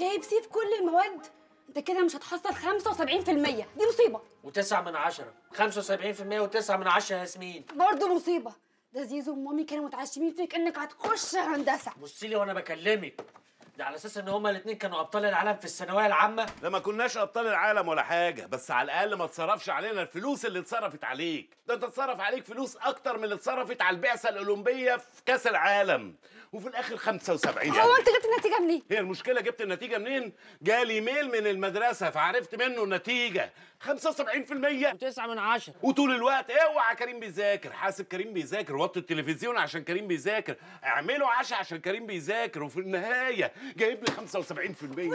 جايب سي في كل المواد انت كده مش هتحصل 75% دي مصيبه و9 من عشرة 75% و9 من عشرة يا ياسمين برضه مصيبه ده زيزو ومامي كانوا متعشمين فيك انك هتخش هندسه بصي لي وانا بكلمك ده على اساس ان هما الاثنين كانوا ابطال العالم في الثانويه العامه لا ما كناش ابطال العالم ولا حاجه بس على الاقل ما تصرفش علينا الفلوس اللي اتصرفت عليك ده انت اتصرف عليك فلوس اكتر من اللي اتصرفت على البعثه الاولمبيه في كاس العالم وفي الاخر 75 هو انت جبت النتيجه منين؟ هي المشكله جبت النتيجه منين؟ جالي ميل من المدرسه فعرفت منه النتيجه 75% و9 من 10 وطول الوقت اوعى كريم بيذاكر حاسب كريم بيذاكر وط التلفزيون عشان كريم بيذاكر اعملوا عشاء عشان كريم بيذاكر وفي النهايه جايب لي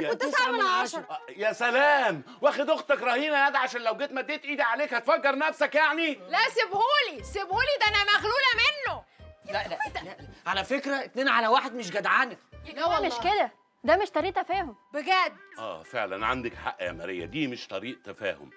75% و9 من 10 آه، يا سلام واخد اختك رهينه يا عشان لو جيت مديت ايدي عليك هتفجر نفسك يعني؟ لا سيبهولي سيب على فكره اتنين على واحد مش جدعانه لا والله مش كده ده مش طريق تفاهم بجد اه فعلا عندك حق يا ماريا دي مش طريق تفاهم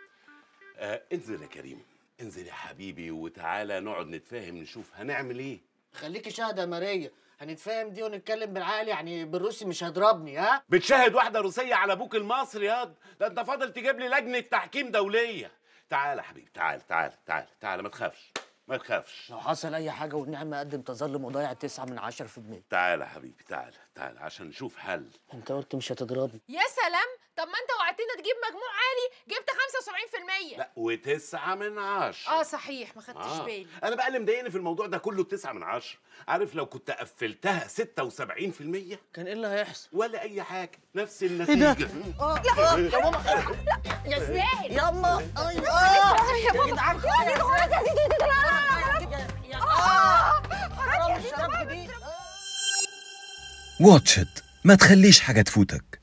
آه انزل يا كريم انزل يا حبيبي وتعالى نقعد نتفاهم نشوف هنعمل ايه خليكي شاهده يا ماريا هنتفاهم دي ونتكلم بالعقل يعني بالروسي مش هيضربني ها بتشاهد واحده روسيه على ابوك المصري ياض ده انت فاضل تجيب لي لجنه تحكيم دوليه تعال يا حبيبي تعال تعال تعال تعال ما تخافش ما تخافش لو حصل اي حاجه والنعمه قدم تظل مضيع 9 من عشرة في المية تعالى حبيبي تعالى تعالى عشان نشوف حل انت قلت مش هتضربني يا سلام طب ما انت وعدتنا تجيب مجموع عالي جبت 75% لا و9 من 10 اه صحيح ما خدتش آه. بالي انا بقى اللي مضايقني في الموضوع ده كله 9 من 10 عارف لو كنت قفلتها 76% كان ايه اللي هيحصل ولا اي حاجه نفس النتيجه ايه ده اه لا يا ماما لا يا يا ماما ايوه يا ماما يا ماما واتش ما تخليش حاجة تفوتك